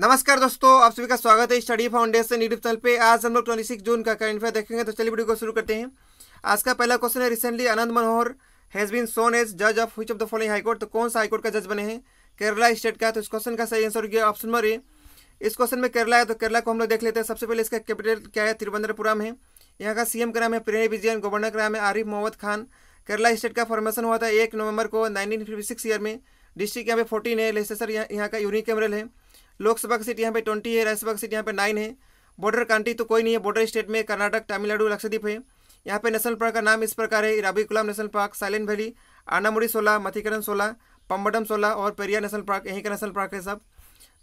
नमस्कार दोस्तों आप सभी का स्वागत है स्टडी फाउंडेशन यूट्यूब चैनल पे आज हम लोग ट्वेंटी सिक्स जून का करंट अफेयर देखेंगे तो चलिए वीडियो को शुरू करते हैं आज का पहला क्वेश्चन है recently Anand Manohar has been sworn as जज of which of the following high court तो कौन सा हाईकोर्ट का जज बने हैं केरला स्टेट का तो इस क्वेश्चन का सही आंसर हो गया ऑप्शन नंबर ए इस क्वेश्चन में केरला है तो केरला को हम लोग देख लेते हैं सबसे पहले इसका कैपिटल क्या है तिरुवनंतपुरम है यहाँ का सीएम का नाम है प्रेरणी विजयन गवर्नर का नाम है आरिफ मोहम्मद खान केरला स्टेट का फॉर्मेशन हुआ था एक नवंबर को नाइनटीन ईयर में डिस्ट्रिक्ट यहाँ पे फोर्टीन है लेसेसर यहाँ का यूनिक कैमरल है लोकसभा की सीट यहाँ पे ट्वेंटी है राज्यसभा की सीट यहाँ पे नाइन है बॉर्डर कंट्री तो कोई नहीं है बॉर्डर स्टेट में कर्नाटक तमिलनाडु लक्षद्वीप है यहाँ पे नेशनल पार्क का नाम इस प्रकार है Eravikulam national park Silent Valley Anamudi Shola Mathikettan सोलह पम्बडम सोलह और पेरिया नेशनल पार्क यहीं का नेशनल पार्क है सब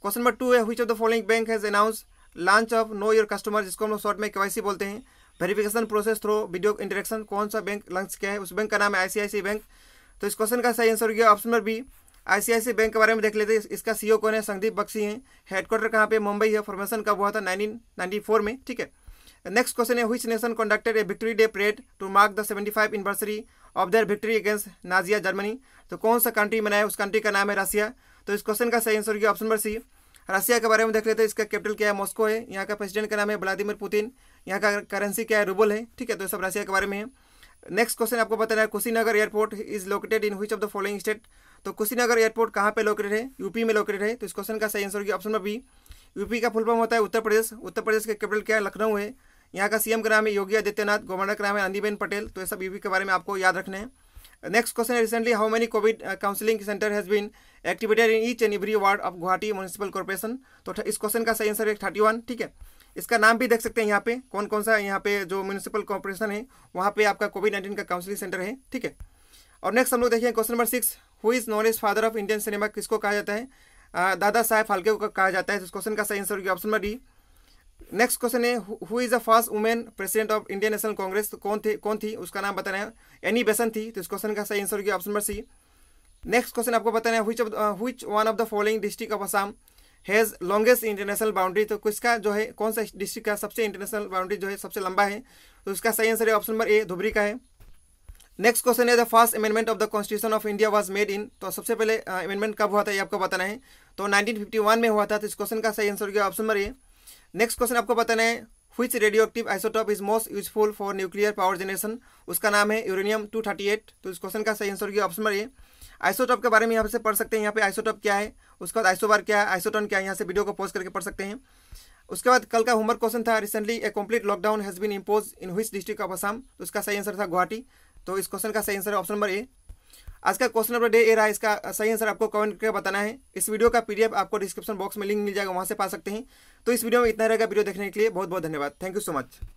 क्वेश्चन नंबर टू है which of the following bank has announce launch of know your customer जिसको हम लोग शॉर्ट में केवाईसी बोलते हैं verification process through video interaction कौन सा बैंक लॉन्च किया है उस बैंक का नाम है आईसीआईसी बैंक तो इस क्वेश्चन का सही आंसर हो गया option number B ICICI bank के बारे में देख लेते हैं इसका सीईओ कौन है संदीप बक्सी है हेडक्वार्टर कहाँ पे मुंबई है फॉर्मेशन कब हुआ था नाइनटीन नाइनटी फोर में ठीक है नेक्स्ट क्वेश्चन है which nation conducted a victory day parade to mark the seventy five anniversary of their victory against Nazi Germany तो कौन सा कंट्री मनाया उस कंट्री का नाम है रसिया तो इस क्वेश्चन का सही answer option number C Russia के बारे में देख लेते हैं इसका कैपिटल क्या है मॉस्को है यहाँ का प्रेसिडेंट का नाम है व्लादिमिर पुतिन यहाँ का करेंसी क्या है रूबल है ठीक है तो सब रसिया के बारे में है नेक्स्ट क्वेश्चन आपको बताना है Kushinagar airport is located in which of the following state तो कुशीनगर एयरपोर्ट कहाँ पे लोकेटेड है यूपी में लोकेटेड है तो इस क्वेश्चन का सही आंसर होगी ऑप्शन नंबर बी यूपी का फुल फॉर्म होता है उत्तर प्रदेश उत्तर प्रदेश का कैपिटल क्या है लखनऊ है यहाँ का सीएम का नाम है योगी आदित्यनाथ गवर्नर का नाम है आंदीबेन पटेल तो ये सब यूपी के बारे में आपको याद रखना है next question recently how many COVID counselling centre has been activated in each and every ward of Guwahati municipal corporation तो इस क्वेश्चन का सही आंसर है थर्टी वन ठीक है इसका नाम भी देख सकते हैं यहाँ पे कौन कौन सा यहाँ पे जो म्यूनसिपल कॉर्पोरेशन है वहाँ पे आपका कोविड नाइन्टीन का काउंसलिंग सेंटर है ठीक है और नेक्स्ट हम लोग देखिए question number six who is known as father of Indian cinema किसको कहा जाता है दादा साहेब फाल्के को कहा जाता है तो इस क्वेश्चन का सही आंसर होगी option number D next question है who is the first women president of Indian National Congress तो कौन थे कौन थी उसका नाम बताना है एनी बेसन थी तो इस क्वेश्चन का सही आंसर होगी option number C next question आपको बताना है which one of the following district of Assam has longest international boundary तो किसका जो है कौन सा डिस्ट्रिक्ट का सबसे इंटरनेशनल बाउंड्री जो है सबसे लंबा है तो उसका सही आंसर है ऑप्शन नंबर ए धुबरी का है नेक्स्ट क्वेश्चन है the first amendment of the constitution of India was made in तो सबसे पहले अमेंडमेंट कब हुआ था ये आपको बताना है तो 1951 में हुआ था तो इस क्वेश्चन का सही आंसर क्या option number A next question आपको बताना है which radio active isotope is most useful for nuclear power generation उसका नाम है यूरेनियम 238 तो इस क्वेश्चन का सही आंसर क्या ऑप्शन नंबर ये आइसोटॉप के बारे में यहाँ से पढ़ सकते हैं यहाँ पे आइसोटॉप क्या है उसके बाद आइसोबार क्या है आइसोटॉन क्या है यहाँ से वीडियो को पोस्ट करके पढ़ सकते हैं उसके बाद कल का होमवर्क क्वेश्चन था recently a complete lockdown has been impose in which district of Assam तो उसका सही आंसर था गुवाहाटी तो इस क्वेश्चन का सही आंसर ऑप्शन नंबर ए आज का क्वेश्चन नंबर डे ए रहा है इसका सही आंसर आपको कमेंट करके बताना है इस वीडियो का पीडीएफ आपको डिस्क्रिप्शन बॉक्स में लिंक मिल जाएगा वहाँ से पा सकते हैं तो इस वीडियो में इतना रहेगा वीडियो देखने के लिए बहुत बहुत धन्यवाद थैंक यू सो मच